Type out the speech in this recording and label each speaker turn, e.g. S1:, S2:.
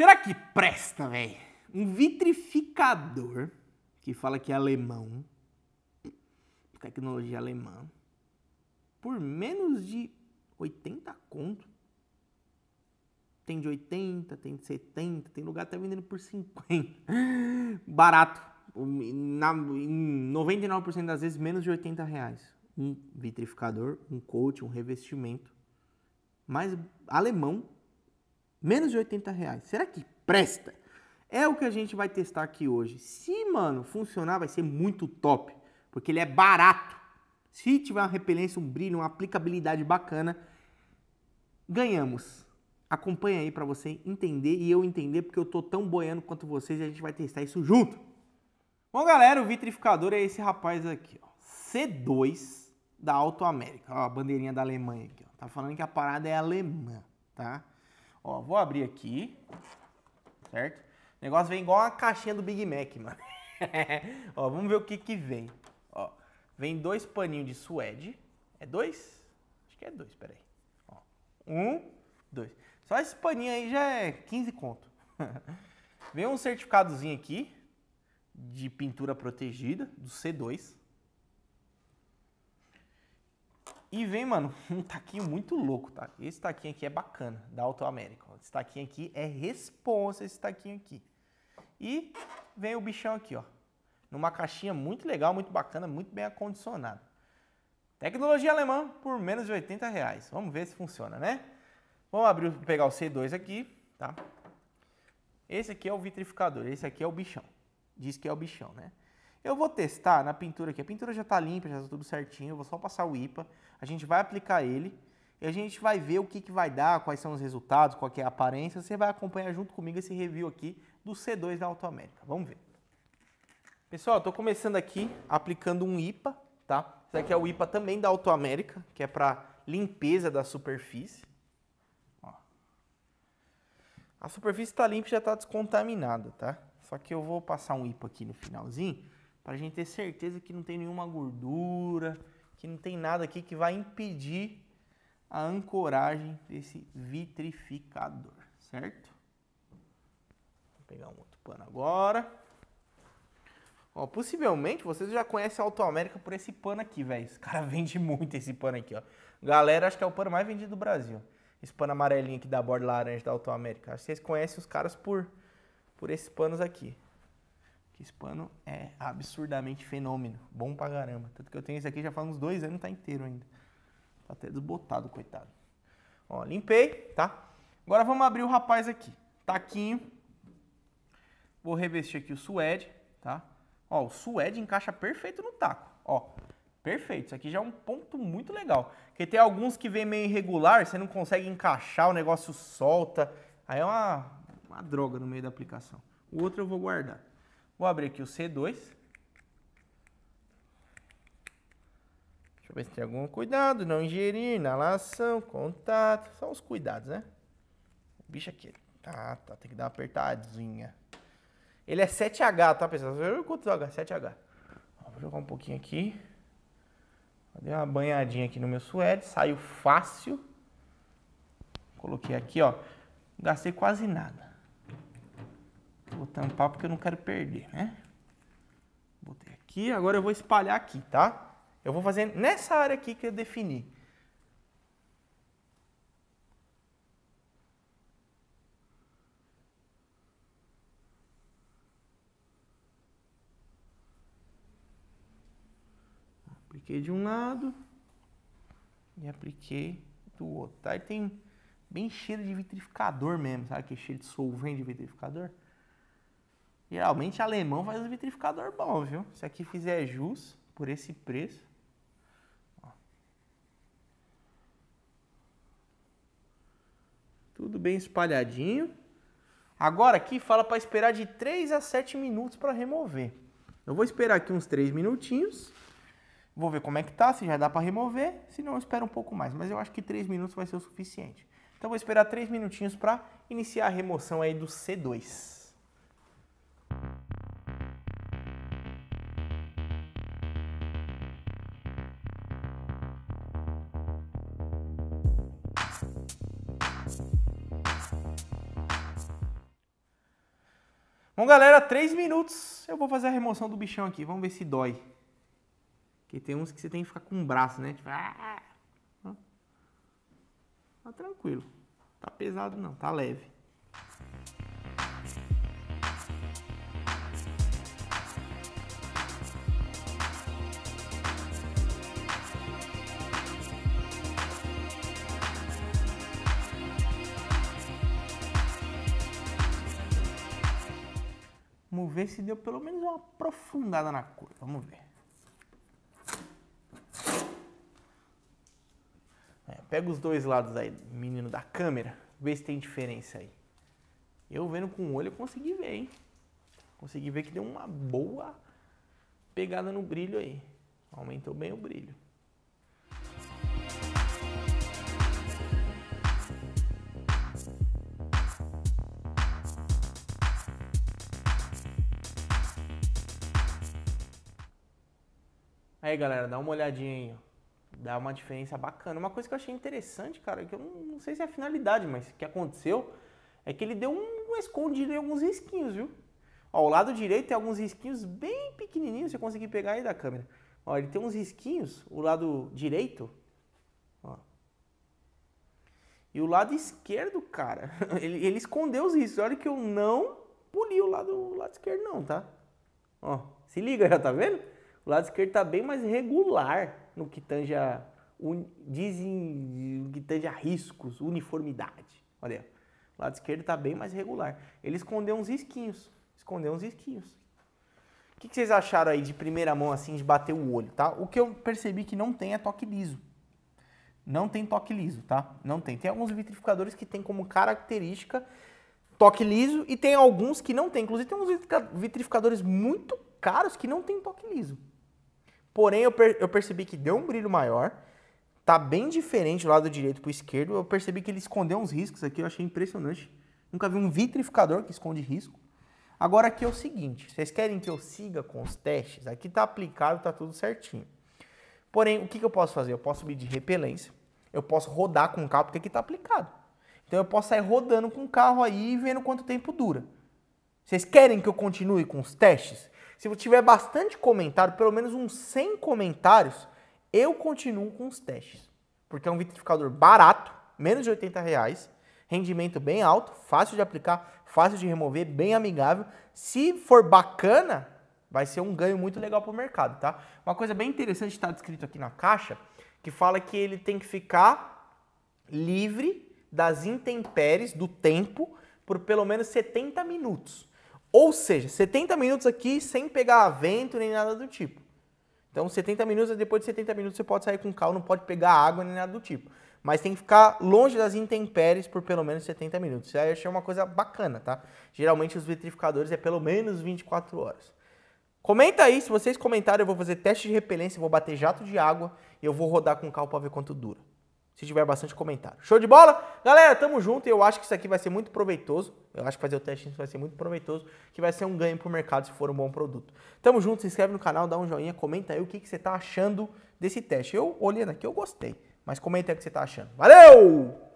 S1: Será que presta, velho? Um vitrificador que fala que é alemão, tecnologia alemã, por menos de 80 conto. Tem de 80, tem de 70, tem lugar até vendendo por 50. Barato. Na, em 99% das vezes, menos de 80 reais. Um vitrificador, um coach, um revestimento. Mas alemão Menos de 80 reais. Será que presta? É o que a gente vai testar aqui hoje. Se, mano, funcionar, vai ser muito top. Porque ele é barato. Se tiver uma repelência, um brilho, uma aplicabilidade bacana, ganhamos. Acompanha aí para você entender e eu entender, porque eu tô tão boiando quanto vocês e a gente vai testar isso junto. Bom, galera, o vitrificador é esse rapaz aqui, ó. C2 da Auto América. Ó, a bandeirinha da Alemanha aqui, ó. Tá falando que a parada é alemã, tá? Ó, vou abrir aqui, certo? O negócio vem igual a caixinha do Big Mac, mano. ó, vamos ver o que que vem. Ó, vem dois paninhos de suede. É dois? Acho que é dois, peraí. Ó, um, dois. Só esse paninho aí já é 15 conto. vem um certificadozinho aqui de pintura protegida, do C2. E vem, mano, um taquinho muito louco, tá? Esse taquinho aqui é bacana, da Auto América. Esse taquinho aqui é responsa, esse taquinho aqui. E vem o bichão aqui, ó. Numa caixinha muito legal, muito bacana, muito bem acondicionado. Tecnologia alemã por menos de 80 reais. Vamos ver se funciona, né? Vamos abrir, pegar o C2 aqui, tá? Esse aqui é o vitrificador, esse aqui é o bichão. Diz que é o bichão, né? Eu vou testar na pintura aqui. A pintura já está limpa, já está tudo certinho. Eu vou só passar o IPA. A gente vai aplicar ele e a gente vai ver o que, que vai dar, quais são os resultados, qual é a aparência. Você vai acompanhar junto comigo esse review aqui do C2 da Auto América. Vamos ver. Pessoal, estou começando aqui aplicando um IPA, tá? Esse aqui é o IPA também da Auto América, que é para limpeza da superfície. A superfície está limpa e já está descontaminada, tá? Só que eu vou passar um IPA aqui no finalzinho para a gente ter certeza que não tem nenhuma gordura, que não tem nada aqui que vai impedir a ancoragem desse vitrificador, certo? Vou pegar um outro pano agora. Ó, possivelmente vocês já conhecem a Auto América por esse pano aqui, velho. Esse cara vende muito esse pano aqui, ó. Galera, acho que é o pano mais vendido do Brasil. Esse pano amarelinho aqui da borda laranja da Auto América. Acho que vocês conhecem os caras por, por esses panos aqui. Que esse pano é absurdamente fenômeno. Bom pra caramba. Tanto que eu tenho esse aqui já faz uns dois anos, tá inteiro ainda. Tá até desbotado, coitado. Ó, limpei, tá? Agora vamos abrir o rapaz aqui. Taquinho. Vou revestir aqui o suede, tá? Ó, o suede encaixa perfeito no taco. Ó, perfeito. Isso aqui já é um ponto muito legal. Porque tem alguns que vem meio irregular, você não consegue encaixar, o negócio solta. Aí é uma, uma droga no meio da aplicação. O outro eu vou guardar. Vou abrir aqui o C2. Deixa eu ver se tem algum cuidado, não ingerir, inalação, contato, são os cuidados, né? O bicho aqui, tá, tá, tem que dar uma apertadinha. Ele é 7H, tá, pessoal? Você quantos H? 7H. Vou jogar um pouquinho aqui. Dei uma banhadinha aqui no meu suede, saiu fácil. Coloquei aqui, ó. Gastei quase nada tampar porque eu não quero perder, né? Botei aqui, agora eu vou espalhar aqui, tá? Eu vou fazer nessa área aqui que eu defini. Apliquei de um lado e apliquei do outro, tá? E tem bem cheiro de vitrificador mesmo, sabe? Que cheiro de solvente de vitrificador. Geralmente alemão faz um vitrificador bom, viu? Se aqui fizer jus por esse preço. Ó. Tudo bem espalhadinho. Agora aqui fala para esperar de 3 a 7 minutos para remover. Eu vou esperar aqui uns 3 minutinhos. Vou ver como é que tá, se já dá para remover, se não eu espero um pouco mais, mas eu acho que 3 minutos vai ser o suficiente. Então vou esperar 3 minutinhos para iniciar a remoção aí do C2. Bom, galera, três minutos. Eu vou fazer a remoção do bichão aqui. Vamos ver se dói. Porque tem uns que você tem que ficar com o braço, né? Tipo, ah, ah. tá tranquilo. Tá pesado não, tá leve. Vamos ver se deu pelo menos uma aprofundada na cor. Vamos ver. É, pega os dois lados aí, menino da câmera. Vê se tem diferença aí. Eu vendo com o olho eu consegui ver, hein? Consegui ver que deu uma boa pegada no brilho aí. Aumentou bem o brilho. Aí, galera, dá uma olhadinha aí. Dá uma diferença bacana. Uma coisa que eu achei interessante, cara, que eu não, sei se é a finalidade, mas o que aconteceu é que ele deu um, escondido em alguns risquinhos, viu? Ó, o lado direito tem alguns risquinhos bem pequenininhos, se eu conseguir pegar aí da câmera. Ó, ele tem uns risquinhos, o lado direito, ó. E o lado esquerdo, cara, ele, ele escondeu os riscos. Olha que eu não poli o lado, o lado esquerdo não, tá? Ó, se liga já, tá vendo? O lado esquerdo está bem mais regular no que tange a, dizem, no que tange a riscos, uniformidade. Olha, o lado esquerdo está bem mais regular. Ele escondeu uns risquinhos, escondeu uns risquinhos. O que, que vocês acharam aí de primeira mão, assim, de bater o olho, tá? O que eu percebi que não tem é toque liso. Não tem toque liso, tá? Não tem. Tem alguns vitrificadores que tem como característica toque liso e tem alguns que não tem. Inclusive tem uns vitrificadores muito caros que não tem toque liso. Porém, eu, per eu percebi que deu um brilho maior, tá bem diferente do lado direito para o esquerdo. Eu percebi que ele escondeu uns riscos aqui, eu achei impressionante. Nunca vi um vitrificador que esconde risco. Agora aqui é o seguinte, vocês querem que eu siga com os testes? Aqui tá aplicado, tá tudo certinho. Porém, o que, que eu posso fazer? Eu posso medir repelência, eu posso rodar com o carro, porque aqui tá aplicado. Então eu posso sair rodando com o carro aí e vendo quanto tempo dura. Vocês querem que eu continue com os testes? Se você tiver bastante comentário, pelo menos uns 100 comentários, eu continuo com os testes. Porque é um vitrificador barato, menos de 80 reais, rendimento bem alto, fácil de aplicar, fácil de remover, bem amigável. Se for bacana, vai ser um ganho muito legal para o mercado, tá? Uma coisa bem interessante está descrito aqui na caixa, que fala que ele tem que ficar livre das intempéries do tempo por pelo menos 70 minutos. Ou seja, 70 minutos aqui sem pegar vento nem nada do tipo. Então, 70 minutos, depois de 70 minutos você pode sair com calma, não pode pegar água nem nada do tipo. Mas tem que ficar longe das intempéries por pelo menos 70 minutos. Isso aí eu achei uma coisa bacana, tá? Geralmente os vitrificadores é pelo menos 24 horas. Comenta aí, se vocês comentarem, eu vou fazer teste de repelência, vou bater jato de água e eu vou rodar com cal para ver quanto dura se tiver bastante comentário. Show de bola? Galera, tamo junto e eu acho que isso aqui vai ser muito proveitoso. Eu acho que fazer o teste vai ser muito proveitoso, que vai ser um ganho pro mercado se for um bom produto. Tamo junto, se inscreve no canal, dá um joinha, comenta aí o que, que você tá achando desse teste. Eu, olhando aqui, eu gostei. Mas comenta aí o que você tá achando. Valeu!